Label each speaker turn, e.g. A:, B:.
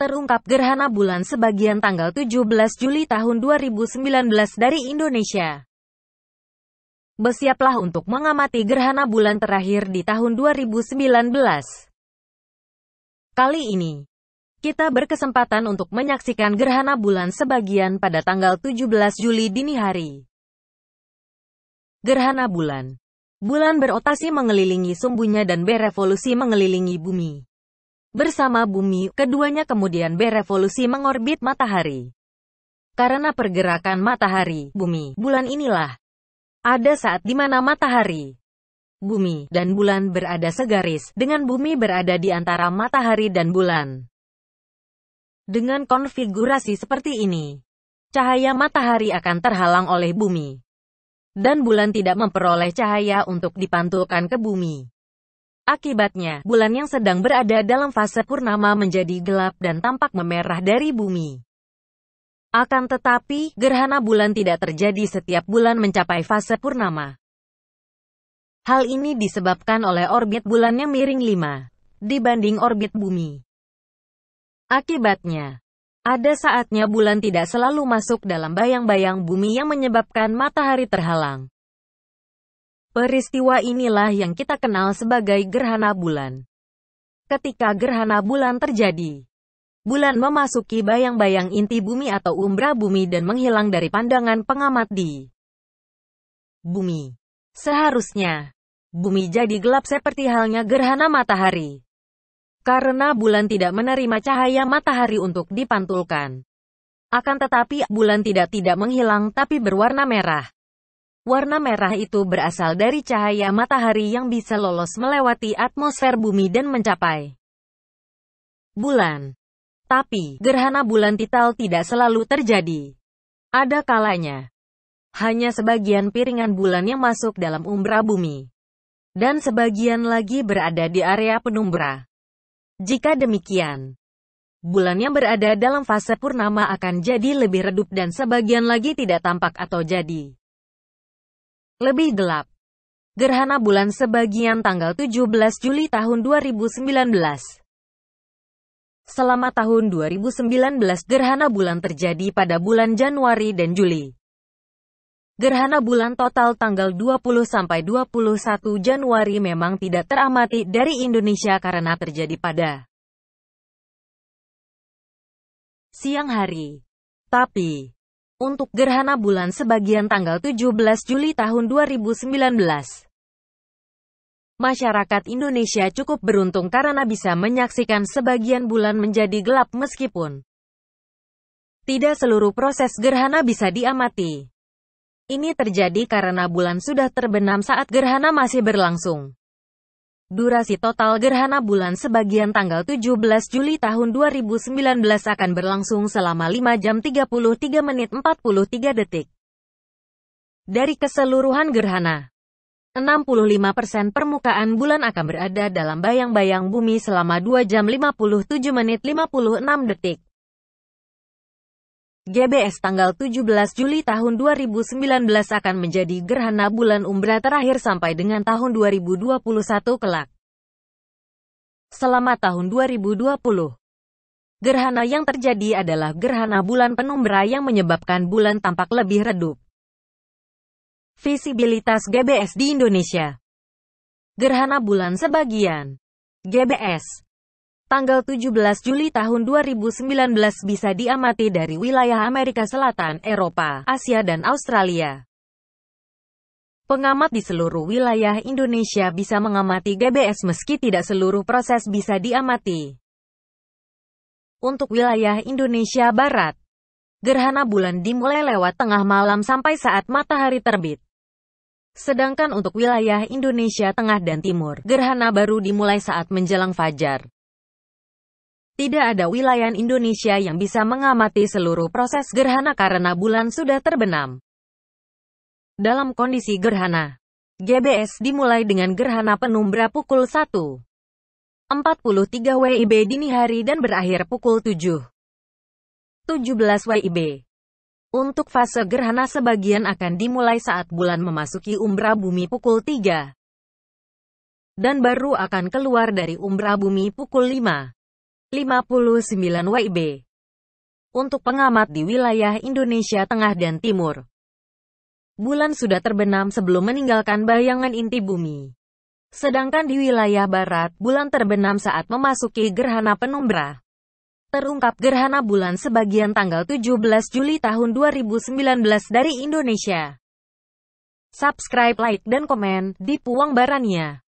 A: terungkap gerhana bulan sebagian tanggal 17 Juli tahun 2019 dari Indonesia. Bersiaplah untuk mengamati gerhana bulan terakhir di tahun 2019. Kali ini, kita berkesempatan untuk menyaksikan gerhana bulan sebagian pada tanggal 17 Juli dini hari. Gerhana bulan. Bulan berotasi mengelilingi sumbunya dan berevolusi mengelilingi bumi. Bersama bumi, keduanya kemudian berevolusi mengorbit matahari. Karena pergerakan matahari, bumi, bulan inilah. Ada saat di mana matahari, bumi, dan bulan berada segaris, dengan bumi berada di antara matahari dan bulan. Dengan konfigurasi seperti ini, cahaya matahari akan terhalang oleh bumi dan bulan tidak memperoleh cahaya untuk dipantulkan ke bumi. Akibatnya, bulan yang sedang berada dalam fase purnama menjadi gelap dan tampak memerah dari bumi. Akan tetapi, gerhana bulan tidak terjadi setiap bulan mencapai fase purnama. Hal ini disebabkan oleh orbit bulannya miring 5 dibanding orbit bumi. Akibatnya, ada saatnya bulan tidak selalu masuk dalam bayang-bayang bumi yang menyebabkan matahari terhalang. Peristiwa inilah yang kita kenal sebagai gerhana bulan. Ketika gerhana bulan terjadi, bulan memasuki bayang-bayang inti bumi atau umbra bumi dan menghilang dari pandangan pengamat di bumi. Seharusnya, bumi jadi gelap seperti halnya gerhana matahari. Karena bulan tidak menerima cahaya matahari untuk dipantulkan. Akan tetapi, bulan tidak tidak menghilang tapi berwarna merah. Warna merah itu berasal dari cahaya matahari yang bisa lolos melewati atmosfer bumi dan mencapai bulan. Tapi, gerhana bulan tital tidak selalu terjadi. Ada kalanya, hanya sebagian piringan bulan yang masuk dalam umbra bumi, dan sebagian lagi berada di area penumbra. Jika demikian, bulan yang berada dalam fase purnama akan jadi lebih redup dan sebagian lagi tidak tampak atau jadi lebih gelap. Gerhana bulan sebagian tanggal 17 Juli tahun 2019. Selama tahun 2019 gerhana bulan terjadi pada bulan Januari dan Juli. Gerhana bulan total tanggal 20 sampai 21 Januari memang tidak teramati dari Indonesia karena terjadi pada siang hari. Tapi, untuk gerhana bulan sebagian tanggal 17 Juli tahun 2019. Masyarakat Indonesia cukup beruntung karena bisa menyaksikan sebagian bulan menjadi gelap meskipun tidak seluruh proses gerhana bisa diamati. Ini terjadi karena bulan sudah terbenam saat gerhana masih berlangsung. Durasi total gerhana bulan sebagian tanggal 17 Juli tahun 2019 akan berlangsung selama 5 jam 33 menit 43 detik. Dari keseluruhan gerhana, 65% permukaan bulan akan berada dalam bayang-bayang bumi selama 2 jam 57 menit 56 detik. GBS tanggal 17 Juli tahun 2019 akan menjadi gerhana bulan umbra terakhir sampai dengan tahun 2021 kelak. Selama tahun 2020, gerhana yang terjadi adalah gerhana bulan penumbra yang menyebabkan bulan tampak lebih redup. Visibilitas GBS di Indonesia Gerhana bulan sebagian GBS tanggal 17 Juli tahun 2019 bisa diamati dari wilayah Amerika Selatan, Eropa, Asia dan Australia. Pengamat di seluruh wilayah Indonesia bisa mengamati GBS meski tidak seluruh proses bisa diamati. Untuk wilayah Indonesia Barat, gerhana bulan dimulai lewat tengah malam sampai saat matahari terbit. Sedangkan untuk wilayah Indonesia Tengah dan Timur, gerhana baru dimulai saat menjelang fajar. Tidak ada wilayah Indonesia yang bisa mengamati seluruh proses gerhana karena bulan sudah terbenam. Dalam kondisi gerhana, GBS dimulai dengan gerhana penumbra pukul 1:43 WIB dini hari dan berakhir pukul 7:17 WIB. Untuk fase gerhana sebagian akan dimulai saat bulan memasuki umbra bumi pukul 3. Dan baru akan keluar dari umbra bumi pukul 5. 59 WIB. Untuk pengamat di wilayah Indonesia Tengah dan Timur. Bulan sudah terbenam sebelum meninggalkan bayangan inti bumi. Sedangkan di wilayah barat, bulan terbenam saat memasuki gerhana penumbra. Terungkap gerhana bulan sebagian tanggal 17 Juli tahun 2019 dari Indonesia. Subscribe, like, dan komen di Puang Barania.